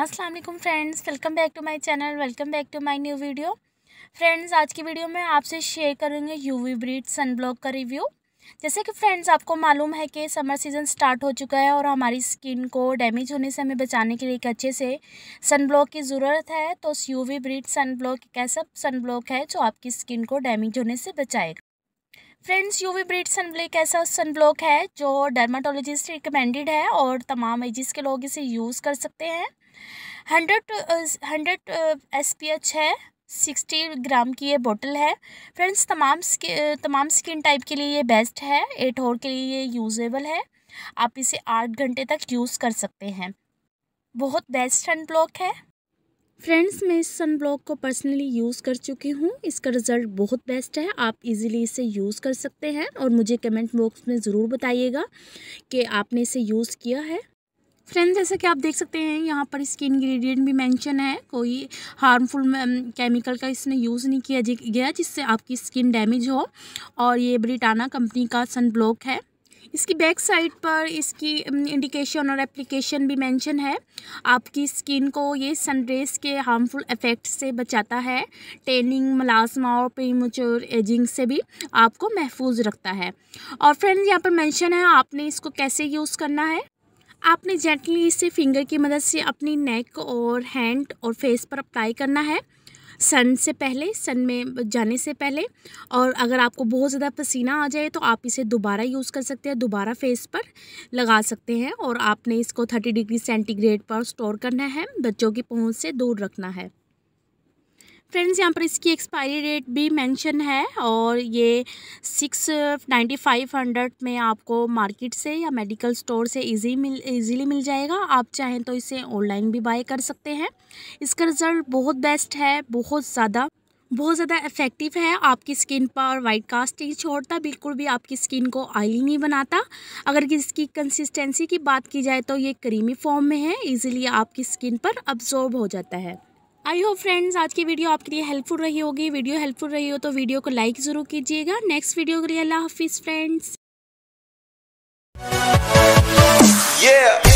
अस्सलाम वालेकुम friends welcome back to my channel welcome back to my new video friends आज की video में आपसे शेयर करेंगे यूवी ब्रीड सनब्लॉक का रिव्यू जैसे कि फ्रेंड्स आपको मालूम है कि समर सीज़न स्टार्ट हो चुका है और हमारी स्किन को डैमेज होने से हमें बचाने के लिए एक अच्छे से सनब्लॉक की ज़रूरत है तो यू वी ब्रीड सनब्लॉक एक ऐसा सनब्लॉक है जो आपकी स्किन को डैमेज होने से बचाएगा फ्रेंड्स यूवी सन सनब्लॉक ऐसा सनब्लॉक है जो डर्माटोलॉजिस्ट रिकमेंडेड है और तमाम एजिस के लोग इसे यूज़ कर सकते हैं hundred hundred S P H है सिक्सटी ग्राम की ये बोतल है फ्रेंड्स तमाम uh, तमाम स्किन टाइप के लिए ये बेस्ट है एट और के लिए ये यूजेबल है आप इसे आठ घंटे तक यूज़ कर सकते हैं बहुत बेस्ट सन ब्लॉक है फ्रेंड्स मैं इस सन ब्लॉक को पर्सनली यूज़ कर चुकी हूँ इसका रिज़ल्ट बहुत बेस्ट है आप इजीली इसे यूज़ कर सकते हैं और मुझे कमेंट बॉक्स में ज़रूर बताइएगा कि आपने इसे यूज़ किया है फ्रेंड्स जैसा कि आप देख सकते हैं यहाँ पर इसके इंग्रेडिएंट भी मेंशन है कोई हार्मफुल केमिकल um, का इसमें यूज़ नहीं किया गया जिससे आपकी स्किन डैमेज हो और ये ब्रिटाना कंपनी का सन ब्लॉक है इसकी बैक साइड पर इसकी इंडिकेशन और एप्लीकेशन भी मेंशन है आपकी स्किन को ये सनरेज के हार्मफुल इफ़ेक्ट से बचाता है टेनिंग मलाजमा और प्रीमचोर एजिंग से भी आपको महफूज रखता है और फ्रेंड्स यहाँ पर मेंशन है आपने इसको कैसे यूज़ करना है आपने जेंटली इसे फिंगर की मदद से अपनी नेक और हैंड और फेस पर अप्लाई करना है सन से पहले सन में जाने से पहले और अगर आपको बहुत ज़्यादा पसीना आ जाए तो आप इसे दोबारा यूज़ कर सकते हैं दोबारा फेस पर लगा सकते हैं और आपने इसको थर्टी डिग्री सेंटीग्रेड पर स्टोर करना है बच्चों की पहुँच से दूर रखना है फ्रेंड्स यहाँ पर इसकी एक्सपायरी डेट भी मेंशन है और ये सिक्स नाइन्टी फाइव हंड्रेड में आपको मार्केट से या मेडिकल स्टोर से इजी मिल इजीली मिल जाएगा आप चाहें तो इसे ऑनलाइन भी बाय कर सकते हैं इसका रिज़ल्ट बहुत बेस्ट है बहुत ज़्यादा बहुत ज़्यादा इफ़ेक्टिव है आपकी स्किन पर वाइट कास्ट नहीं छोड़ता बिल्कुल भी आपकी स्किन को ऑयली नहीं बनाता अगर इसकी कंसिस्टेंसी की बात की जाए तो ये क्रीमी फॉर्म में है इजीली आपकी स्किन पर अब्जॉर्ब हो जाता है आई होप फ्रेंड्स आज की वीडियो आपके लिए हेल्पफुल रही होगी वीडियो हेल्पफुल रही हो तो वीडियो को लाइक ज़रूर कीजिएगा नेक्स्ट वीडियो के लिए अल्लाह हाफिज़ फ्रेंड्स yeah.